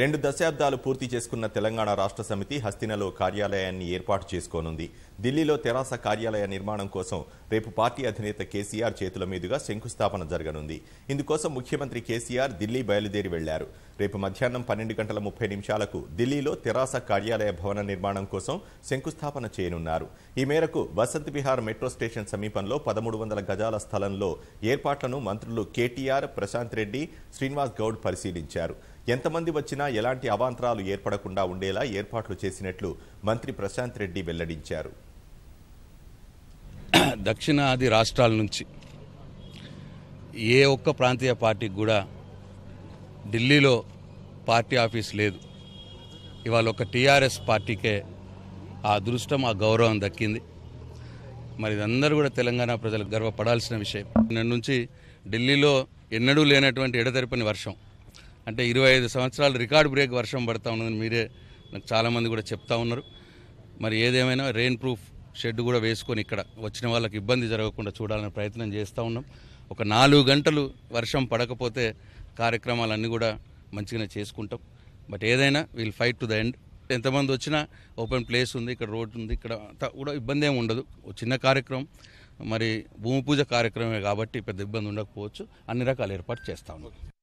రెండు దశాబ్దాలు పూర్తి చేసుకున్న తెలంగాణ రాష్ట్ర సమితి హస్తినలో కార్యాలయాన్ని ఏర్పాటు చేసుకోనుంది ఢిల్లీలో తెరాస కార్యాలయ నిర్మాణం కోసం రేపు పార్టీ అధినేత కేసీఆర్ చేతుల మీదుగా శంకుస్థాపన జరగనుంది ఇందుకోసం ముఖ్యమంత్రి కేసీఆర్ ఢిల్లీ బయలుదేరి వెళ్లారు రేపు మధ్యాహ్నం పన్నెండు గంటల ముప్పై నిమిషాలకు ఢిల్లీలో తెరాస కార్యాలయ భవన నిర్మాణం కోసం శంకుస్థాపన చేయనున్నారు ఈ మేరకు వసంత్ విహార్ మెట్రో స్టేషన్ సమీపంలో పదమూడు వందల గజాల స్థలంలో ఏర్పాట్లను మంత్రులు కేటీఆర్ ప్రశాంత్ రెడ్డి శ్రీనివాస్ గౌడ్ పరిశీలించారు ఎంతమంది వచ్చినా ఎలాంటి అవాంతరాలు ఏర్పడకుండా ఉండేలా ఏర్పాట్లు చేసినట్లు మంత్రి ప్రశాంత్ రెడ్డి వెల్లడించారు దక్షిణాది రాష్ట్రాల నుంచి ఏ ఒక్క ప్రాంతీయ పార్టీకి కూడా ఢిల్లీలో పార్టీ ఆఫీస్ లేదు ఇవాళ ఒక టీఆర్ఎస్ పార్టీకే ఆ అదృష్టం ఆ గౌరవం దక్కింది మరి ఇదందరూ కూడా తెలంగాణ ప్రజలకు గర్వపడాల్సిన విషయం నిన్న నుంచి ఢిల్లీలో ఎన్నడూ లేనటువంటి ఎడతెరిపని వర్షం అంటే ఇరవై ఐదు సంవత్సరాలు రికార్డ్ బ్రేక్ వర్షం పడతా ఉన్నదని మీరే నాకు చాలామంది కూడా చెప్తా ఉన్నారు మరి ఏదేమైనా రెయిన్ ప్రూఫ్ షెడ్ కూడా వేసుకొని ఇక్కడ వచ్చిన వాళ్ళకి ఇబ్బంది జరగకుండా చూడాలనే ప్రయత్నం చేస్తూ ఉన్నాం ఒక నాలుగు గంటలు వర్షం పడకపోతే కార్యక్రమాలన్నీ కూడా మంచిగానే చేసుకుంటాం బట్ ఏదైనా we'll fight to the end ఎంతమంది వచ్చినా ఓపెన్ ప్లేస్ ఉంది ఇక్కడ రోడ్ ఉంది ఇక్కడ కూడా ఇబ్బంది ఏమి ఉండదు చిన్న కార్యక్రమం మరి భూమి పూజ కార్యక్రమమే కాబట్టి పెద్ద ఇబ్బంది ఉండకపోవచ్చు అన్ని రకాల ఏర్పాటు చేస్తాము